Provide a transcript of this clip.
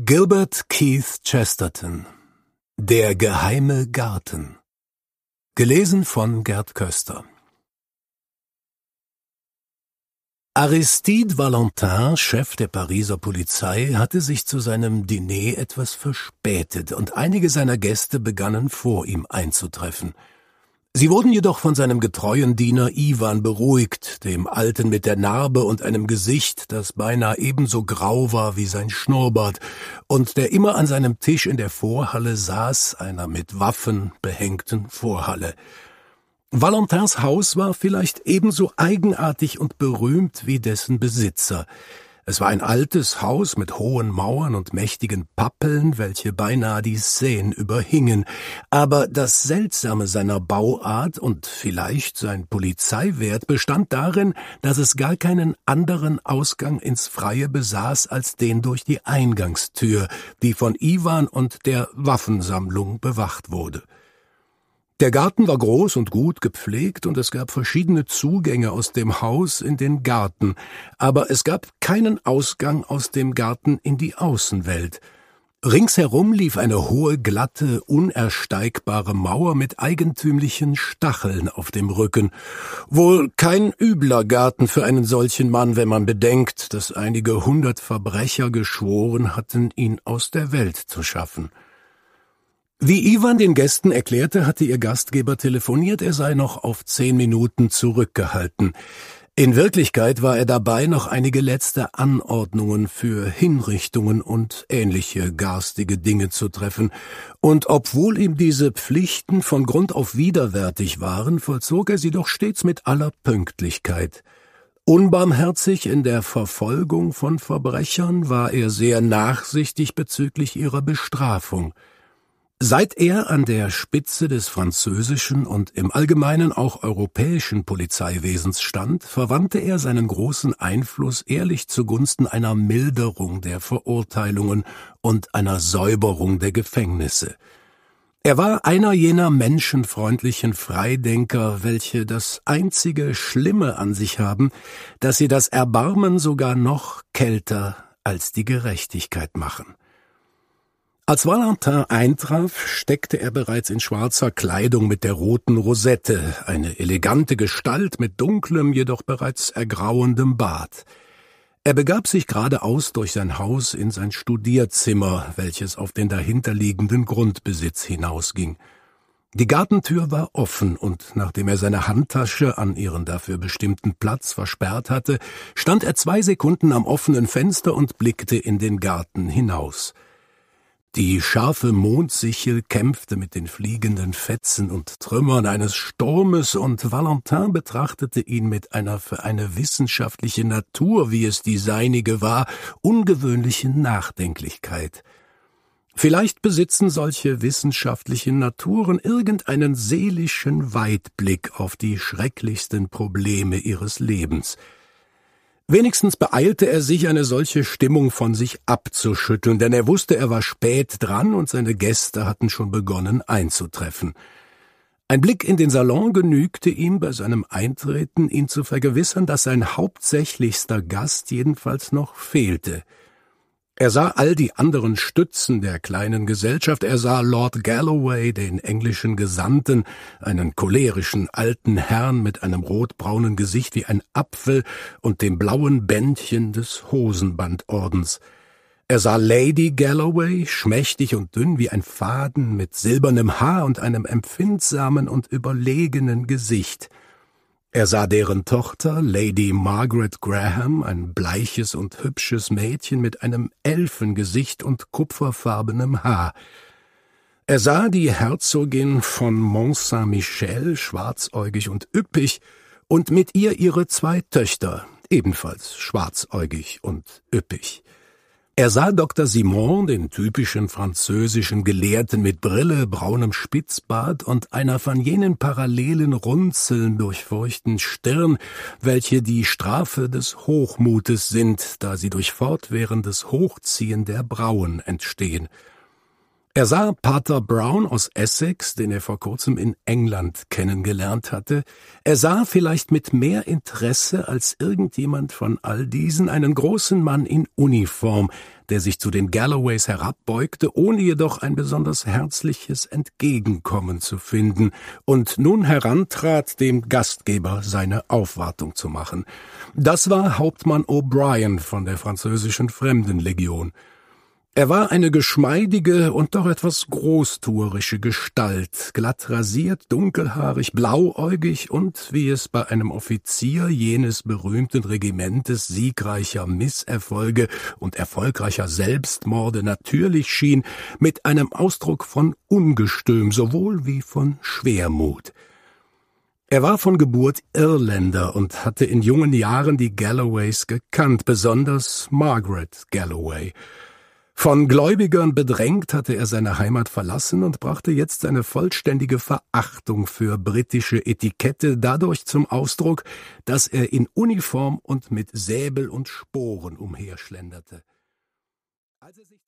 Gilbert Keith Chesterton Der geheime Garten Gelesen von Gerd Köster Aristide Valentin, Chef der Pariser Polizei, hatte sich zu seinem Diner etwas verspätet und einige seiner Gäste begannen vor ihm einzutreffen – Sie wurden jedoch von seinem getreuen Diener Iwan beruhigt, dem Alten mit der Narbe und einem Gesicht, das beinahe ebenso grau war wie sein Schnurrbart, und der immer an seinem Tisch in der Vorhalle saß, einer mit Waffen behängten Vorhalle. Valentins Haus war vielleicht ebenso eigenartig und berühmt wie dessen Besitzer. Es war ein altes Haus mit hohen Mauern und mächtigen Pappeln, welche beinahe die Seen überhingen, aber das Seltsame seiner Bauart und vielleicht sein Polizeiwert bestand darin, dass es gar keinen anderen Ausgang ins Freie besaß als den durch die Eingangstür, die von Iwan und der Waffensammlung bewacht wurde. Der Garten war groß und gut gepflegt und es gab verschiedene Zugänge aus dem Haus in den Garten, aber es gab keinen Ausgang aus dem Garten in die Außenwelt. Ringsherum lief eine hohe, glatte, unersteigbare Mauer mit eigentümlichen Stacheln auf dem Rücken. Wohl kein übler Garten für einen solchen Mann, wenn man bedenkt, dass einige hundert Verbrecher geschworen hatten, ihn aus der Welt zu schaffen. Wie Ivan den Gästen erklärte, hatte ihr Gastgeber telefoniert, er sei noch auf zehn Minuten zurückgehalten. In Wirklichkeit war er dabei, noch einige letzte Anordnungen für Hinrichtungen und ähnliche garstige Dinge zu treffen, und obwohl ihm diese Pflichten von Grund auf widerwärtig waren, vollzog er sie doch stets mit aller Pünktlichkeit. Unbarmherzig in der Verfolgung von Verbrechern war er sehr nachsichtig bezüglich ihrer Bestrafung, Seit er an der Spitze des französischen und im Allgemeinen auch europäischen Polizeiwesens stand, verwandte er seinen großen Einfluss ehrlich zugunsten einer Milderung der Verurteilungen und einer Säuberung der Gefängnisse. Er war einer jener menschenfreundlichen Freidenker, welche das einzige Schlimme an sich haben, dass sie das Erbarmen sogar noch kälter als die Gerechtigkeit machen. Als Valentin eintraf, steckte er bereits in schwarzer Kleidung mit der roten Rosette, eine elegante Gestalt mit dunklem, jedoch bereits ergrauendem Bart. Er begab sich geradeaus durch sein Haus in sein Studierzimmer, welches auf den dahinterliegenden Grundbesitz hinausging. Die Gartentür war offen, und nachdem er seine Handtasche an ihren dafür bestimmten Platz versperrt hatte, stand er zwei Sekunden am offenen Fenster und blickte in den Garten hinaus. Die scharfe Mondsichel kämpfte mit den fliegenden Fetzen und Trümmern eines Sturmes, und Valentin betrachtete ihn mit einer für eine wissenschaftliche Natur, wie es die seinige war, ungewöhnlichen Nachdenklichkeit. Vielleicht besitzen solche wissenschaftlichen Naturen irgendeinen seelischen Weitblick auf die schrecklichsten Probleme ihres Lebens – Wenigstens beeilte er sich, eine solche Stimmung von sich abzuschütteln, denn er wusste, er war spät dran und seine Gäste hatten schon begonnen einzutreffen. Ein Blick in den Salon genügte ihm bei seinem Eintreten, ihn zu vergewissern, dass sein hauptsächlichster Gast jedenfalls noch fehlte – er sah all die anderen Stützen der kleinen Gesellschaft, er sah Lord Galloway, den englischen Gesandten, einen cholerischen alten Herrn mit einem rotbraunen Gesicht wie ein Apfel und dem blauen Bändchen des Hosenbandordens. Er sah Lady Galloway, schmächtig und dünn wie ein Faden, mit silbernem Haar und einem empfindsamen und überlegenen Gesicht – er sah deren Tochter, Lady Margaret Graham, ein bleiches und hübsches Mädchen mit einem Elfengesicht und kupferfarbenem Haar. Er sah die Herzogin von Mont Saint-Michel, schwarzäugig und üppig, und mit ihr ihre zwei Töchter, ebenfalls schwarzäugig und üppig. Er sah Dr. Simon, den typischen französischen Gelehrten mit Brille, braunem Spitzbart und einer von jenen parallelen Runzeln durchfurchten Stirn, welche die Strafe des Hochmutes sind, da sie durch fortwährendes Hochziehen der Brauen entstehen. Er sah Pater Brown aus Essex, den er vor kurzem in England kennengelernt hatte, er sah vielleicht mit mehr Interesse als irgendjemand von all diesen einen großen Mann in Uniform, der sich zu den Galloways herabbeugte, ohne jedoch ein besonders herzliches Entgegenkommen zu finden, und nun herantrat, dem Gastgeber seine Aufwartung zu machen. Das war Hauptmann O'Brien von der französischen Fremdenlegion. Er war eine geschmeidige und doch etwas großtuerische Gestalt, glatt rasiert, dunkelhaarig, blauäugig und, wie es bei einem Offizier jenes berühmten Regimentes siegreicher Misserfolge und erfolgreicher Selbstmorde natürlich schien, mit einem Ausdruck von Ungestüm sowohl wie von Schwermut. Er war von Geburt Irländer und hatte in jungen Jahren die Galloways gekannt, besonders Margaret Galloway, von Gläubigern bedrängt hatte er seine Heimat verlassen und brachte jetzt seine vollständige Verachtung für britische Etikette dadurch zum Ausdruck, dass er in Uniform und mit Säbel und Sporen umherschlenderte. Als er sich